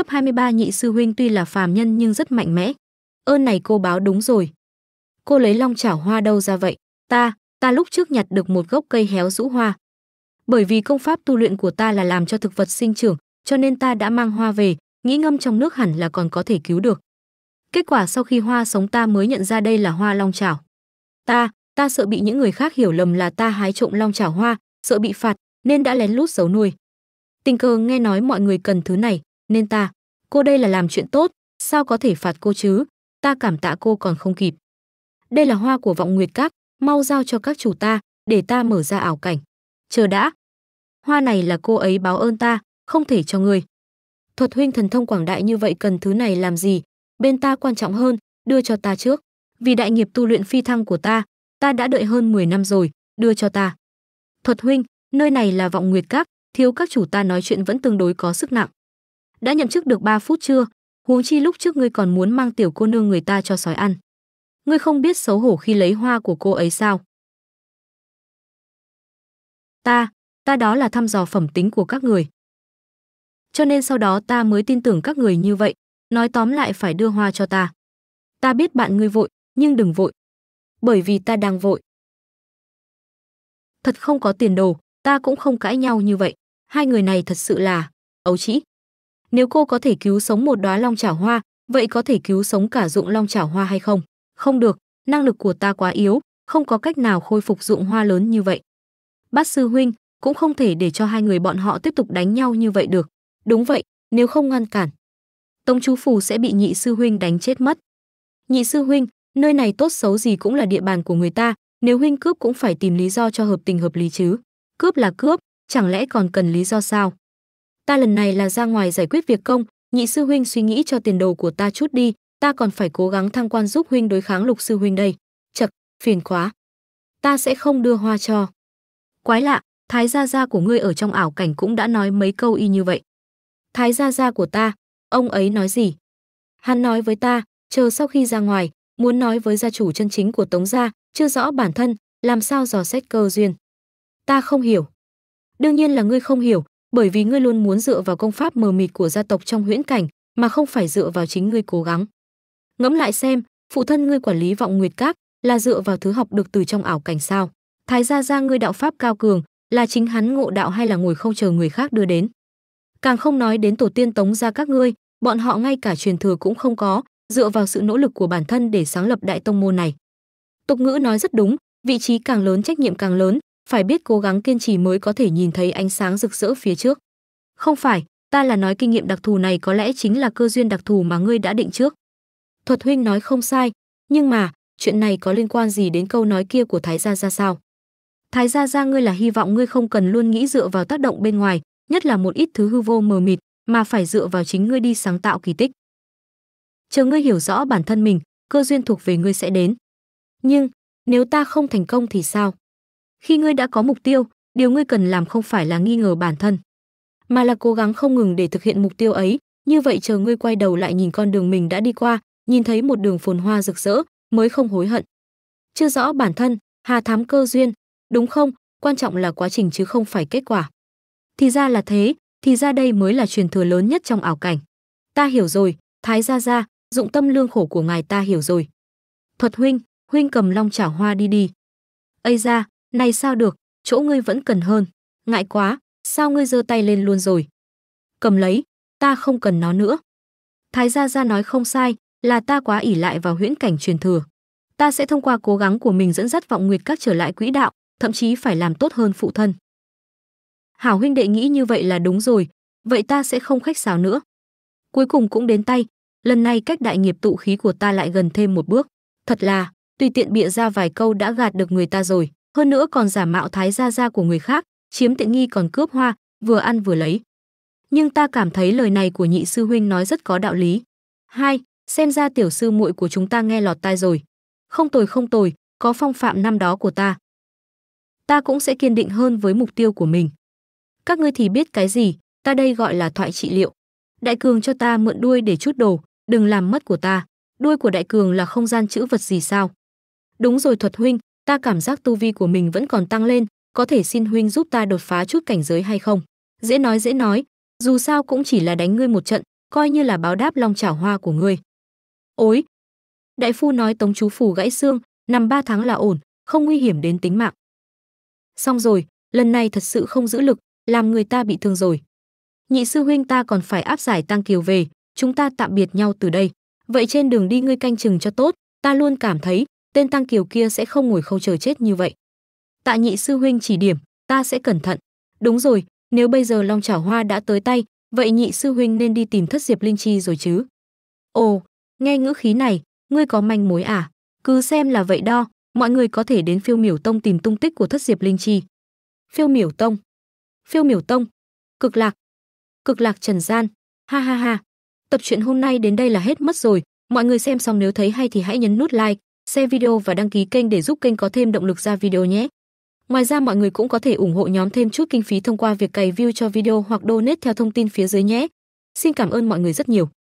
chấp 23 nhị sư huynh tuy là phàm nhân nhưng rất mạnh mẽ. Ơn này cô báo đúng rồi. Cô lấy long chảo hoa đâu ra vậy? Ta, ta lúc trước nhặt được một gốc cây héo rũ hoa. Bởi vì công pháp tu luyện của ta là làm cho thực vật sinh trưởng, cho nên ta đã mang hoa về, nghĩ ngâm trong nước hẳn là còn có thể cứu được. Kết quả sau khi hoa sống ta mới nhận ra đây là hoa long chảo. Ta, ta sợ bị những người khác hiểu lầm là ta hái trộm long chảo hoa, sợ bị phạt, nên đã lén lút giấu nuôi. Tình cờ nghe nói mọi người cần thứ này, nên ta, cô đây là làm chuyện tốt, sao có thể phạt cô chứ, ta cảm tạ cô còn không kịp. Đây là hoa của vọng nguyệt các, mau giao cho các chủ ta, để ta mở ra ảo cảnh. Chờ đã. Hoa này là cô ấy báo ơn ta, không thể cho người. Thuật huynh thần thông quảng đại như vậy cần thứ này làm gì, bên ta quan trọng hơn, đưa cho ta trước. Vì đại nghiệp tu luyện phi thăng của ta, ta đã đợi hơn 10 năm rồi, đưa cho ta. Thuật huynh, nơi này là vọng nguyệt các, thiếu các chủ ta nói chuyện vẫn tương đối có sức nặng đã nhậm chức được 3 phút chưa huống chi lúc trước ngươi còn muốn mang tiểu cô nương người ta cho sói ăn ngươi không biết xấu hổ khi lấy hoa của cô ấy sao ta ta đó là thăm dò phẩm tính của các người cho nên sau đó ta mới tin tưởng các người như vậy nói tóm lại phải đưa hoa cho ta ta biết bạn ngươi vội nhưng đừng vội bởi vì ta đang vội thật không có tiền đồ ta cũng không cãi nhau như vậy hai người này thật sự là ấu trĩ nếu cô có thể cứu sống một đóa long chảo hoa, vậy có thể cứu sống cả dụng long chảo hoa hay không? Không được, năng lực của ta quá yếu, không có cách nào khôi phục dụng hoa lớn như vậy. Bát sư huynh cũng không thể để cho hai người bọn họ tiếp tục đánh nhau như vậy được. Đúng vậy, nếu không ngăn cản, Tống chú phù sẽ bị nhị sư huynh đánh chết mất. Nhị sư huynh, nơi này tốt xấu gì cũng là địa bàn của người ta, nếu huynh cướp cũng phải tìm lý do cho hợp tình hợp lý chứ. Cướp là cướp, chẳng lẽ còn cần lý do sao? ta lần này là ra ngoài giải quyết việc công nhị sư huynh suy nghĩ cho tiền đồ của ta chút đi ta còn phải cố gắng thăng quan giúp huynh đối kháng lục sư huynh đây chật phiền quá ta sẽ không đưa hoa cho quái lạ thái gia gia của ngươi ở trong ảo cảnh cũng đã nói mấy câu y như vậy thái gia gia của ta ông ấy nói gì hắn nói với ta chờ sau khi ra ngoài muốn nói với gia chủ chân chính của tống gia chưa rõ bản thân làm sao dò xét cơ duyên ta không hiểu đương nhiên là ngươi không hiểu bởi vì ngươi luôn muốn dựa vào công pháp mờ mịt của gia tộc trong huyễn cảnh mà không phải dựa vào chính ngươi cố gắng ngẫm lại xem phụ thân ngươi quản lý vọng nguyệt các là dựa vào thứ học được từ trong ảo cảnh sao thái gia gia ngươi đạo pháp cao cường là chính hắn ngộ đạo hay là ngồi không chờ người khác đưa đến càng không nói đến tổ tiên tống gia các ngươi bọn họ ngay cả truyền thừa cũng không có dựa vào sự nỗ lực của bản thân để sáng lập đại tông môn này tục ngữ nói rất đúng vị trí càng lớn trách nhiệm càng lớn phải biết cố gắng kiên trì mới có thể nhìn thấy ánh sáng rực rỡ phía trước. Không phải, ta là nói kinh nghiệm đặc thù này có lẽ chính là cơ duyên đặc thù mà ngươi đã định trước. Thuật huynh nói không sai, nhưng mà, chuyện này có liên quan gì đến câu nói kia của Thái Gia Gia sao? Thái Gia Gia ngươi là hy vọng ngươi không cần luôn nghĩ dựa vào tác động bên ngoài, nhất là một ít thứ hư vô mờ mịt, mà phải dựa vào chính ngươi đi sáng tạo kỳ tích. Chờ ngươi hiểu rõ bản thân mình, cơ duyên thuộc về ngươi sẽ đến. Nhưng, nếu ta không thành công thì sao? khi ngươi đã có mục tiêu điều ngươi cần làm không phải là nghi ngờ bản thân mà là cố gắng không ngừng để thực hiện mục tiêu ấy như vậy chờ ngươi quay đầu lại nhìn con đường mình đã đi qua nhìn thấy một đường phồn hoa rực rỡ mới không hối hận chưa rõ bản thân hà thám cơ duyên đúng không quan trọng là quá trình chứ không phải kết quả thì ra là thế thì ra đây mới là truyền thừa lớn nhất trong ảo cảnh ta hiểu rồi thái gia gia dụng tâm lương khổ của ngài ta hiểu rồi thuật huynh huynh cầm long chảo hoa đi đi ây ra này sao được, chỗ ngươi vẫn cần hơn. Ngại quá, sao ngươi giơ tay lên luôn rồi? Cầm lấy, ta không cần nó nữa. Thái Gia Gia nói không sai, là ta quá ỉ lại vào huyễn cảnh truyền thừa. Ta sẽ thông qua cố gắng của mình dẫn dắt vọng nguyệt các trở lại quỹ đạo, thậm chí phải làm tốt hơn phụ thân. Hảo huynh đệ nghĩ như vậy là đúng rồi, vậy ta sẽ không khách sáo nữa. Cuối cùng cũng đến tay, lần này cách đại nghiệp tụ khí của ta lại gần thêm một bước. Thật là, tùy tiện bịa ra vài câu đã gạt được người ta rồi hơn nữa còn giả mạo thái gia gia của người khác, chiếm tiện nghi còn cướp hoa, vừa ăn vừa lấy. Nhưng ta cảm thấy lời này của nhị sư huynh nói rất có đạo lý. Hai, xem ra tiểu sư muội của chúng ta nghe lọt tai rồi. Không tồi không tồi, có phong phạm năm đó của ta. Ta cũng sẽ kiên định hơn với mục tiêu của mình. Các ngươi thì biết cái gì, ta đây gọi là thoại trị liệu. Đại cường cho ta mượn đuôi để chút đồ, đừng làm mất của ta. Đuôi của đại cường là không gian chữ vật gì sao? Đúng rồi thuật huynh, ta cảm giác tu vi của mình vẫn còn tăng lên có thể xin huynh giúp ta đột phá chút cảnh giới hay không dễ nói dễ nói dù sao cũng chỉ là đánh ngươi một trận coi như là báo đáp long chảo hoa của ngươi Ôi, đại phu nói tống chú phù gãy xương nằm ba tháng là ổn không nguy hiểm đến tính mạng xong rồi lần này thật sự không giữ lực làm người ta bị thương rồi nhị sư huynh ta còn phải áp giải tăng kiều về chúng ta tạm biệt nhau từ đây vậy trên đường đi ngươi canh chừng cho tốt ta luôn cảm thấy tên tăng kiều kia sẽ không ngồi khâu chờ chết như vậy. Tạ nhị sư huynh chỉ điểm, ta sẽ cẩn thận. Đúng rồi, nếu bây giờ long chảo hoa đã tới tay, vậy nhị sư huynh nên đi tìm thất diệp linh chi rồi chứ. Ồ, nghe ngữ khí này, ngươi có manh mối à? Cứ xem là vậy đo, mọi người có thể đến phiêu miểu tông tìm tung tích của thất diệp linh chi. Phiêu miểu tông. Phiêu miểu tông. Cực lạc. Cực lạc trần gian. Ha ha ha. Tập truyện hôm nay đến đây là hết mất rồi. Mọi người xem xong nếu thấy hay thì hãy nhấn nút like, share video và đăng ký kênh để giúp kênh có thêm động lực ra video nhé. Ngoài ra mọi người cũng có thể ủng hộ nhóm thêm chút kinh phí thông qua việc cày view cho video hoặc donate theo thông tin phía dưới nhé. Xin cảm ơn mọi người rất nhiều.